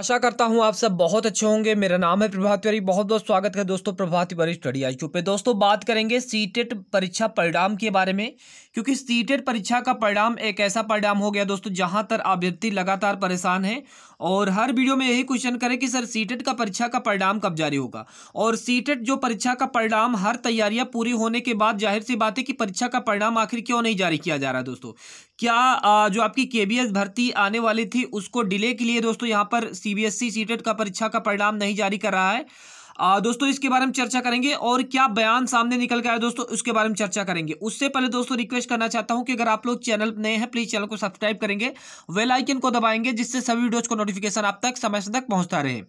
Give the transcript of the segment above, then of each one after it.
आशा करता हूं आप सब बहुत अच्छे होंगे मेरा नाम है प्रभात तिवारी बहुत बहुत स्वागत है दोस्तों प्रभात तिवारी स्टडी आई पे दोस्तों बात करेंगे सीटेट परीक्षा परिणाम के बारे में क्योंकि सीटेट परीक्षा का परिणाम एक ऐसा परिणाम हो गया दोस्तों जहां तक अभ्यर्थी लगातार परेशान है और हर वीडियो में यही क्वेश्चन करें कि सर सीटेट e का परीक्षा का परिणाम कब जारी होगा और सीटेट e जो परीक्षा का परिणाम हर तैयारियां पूरी होने के बाद जाहिर सी बात है कि परीक्षा का परिणाम आखिर क्यों नहीं जारी किया जा रहा है दोस्तों क्या जो आपकी के भर्ती आने वाली थी उसको डिले के लिए दोस्तों यहाँ पर सी बी e का परीक्षा का परिणाम नहीं जारी कर रहा है दोस्तों इसके बारे में चर्चा करेंगे और क्या बयान सामने निकल के है दोस्तों उसके बारे में चर्चा करेंगे उससे पहले दोस्तों रिक्वेस्ट करना चाहता हूं कि अगर आप लोग चैनल नए हैं प्लीज चैनल को सब्सक्राइब करेंगे वेल आइकन को दबाएंगे जिससे सभी वीडियोज को नोटिफिकेशन आप तक समय तक पहुंचता रहे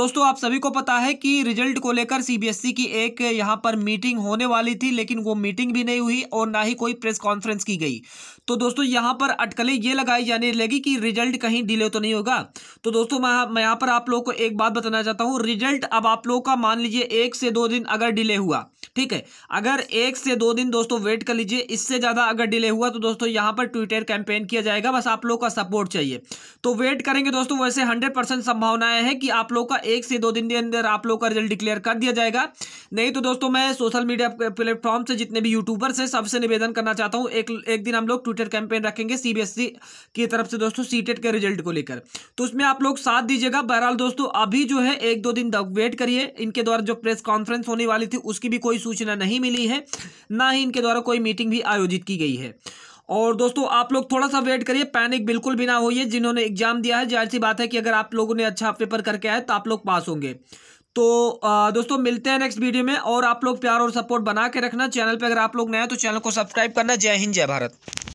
दोस्तों आप सभी को पता है कि रिजल्ट को लेकर सीबीएसई e की एक यहां पर मीटिंग होने वाली थी लेकिन वो मीटिंग भी नहीं हुई और ना ही कोई प्रेस कॉन्फ्रेंस की गई तो दोस्तों यहां पर अटकलें ये लगाई जाने लगी कि रिजल्ट कहीं डिले तो नहीं होगा तो दोस्तों मैं यहां पर आप लोग को एक बात बताना चाहता हूँ रिजल्ट अब आप लोग का मान लीजिए एक से दो दिन अगर डिले हुआ ठीक है अगर एक से दो दिन दोस्तों वेट कर लीजिए इससे ज़्यादा अगर डिले हुआ तो दोस्तों यहां पर ट्विटर कैंपेन किया जाएगा बस आप लोग का सपोर्ट चाहिए तो वेट करेंगे दोस्तों वैसे हंड्रेड परसेंट संभावनाएं हैं कि आप लोग का एक से दो दिन के अंदर आप लोग का रिजल्ट डिक्लेयर कर दिया जाएगा नहीं तो दोस्तों मैं सोशल मीडिया प्लेटफॉर्म से जितने भी यूट्यूबर्स हैं सबसे निवेदन करना चाहता हूँ एक एक दिन हम लोग ट्विटर कैंपेन रखेंगे सीबीएसई e की तरफ से दोस्तों सीटेट e के रिजल्ट को लेकर तो उसमें आप लोग साथ दीजिएगा बहरहाल दोस्तों अभी जो है एक दो दिन वेट करिए इनके द्वारा जो प्रेस कॉन्फ्रेंस होने वाली थी उसकी भी कोई सूचना नहीं मिली है ना ही इनके द्वारा कोई मीटिंग भी आयोजित की गई है और दोस्तों आप लोग थोड़ा सा वेट करिए पैनिक बिल्कुल भी ना होइए जिन्होंने एग्जाम दिया है जाहिर सी बात है कि अगर आप लोगों ने अच्छा पेपर करके आए तो आप लोग पास होंगे तो दोस्तों मिलते हैं नेक्स्ट वीडियो में और आप लोग प्यार और सपोर्ट बना के रखना चैनल पर अगर आप लोग नए हैं तो चैनल को सब्सक्राइब करना जय हिंद जय भारत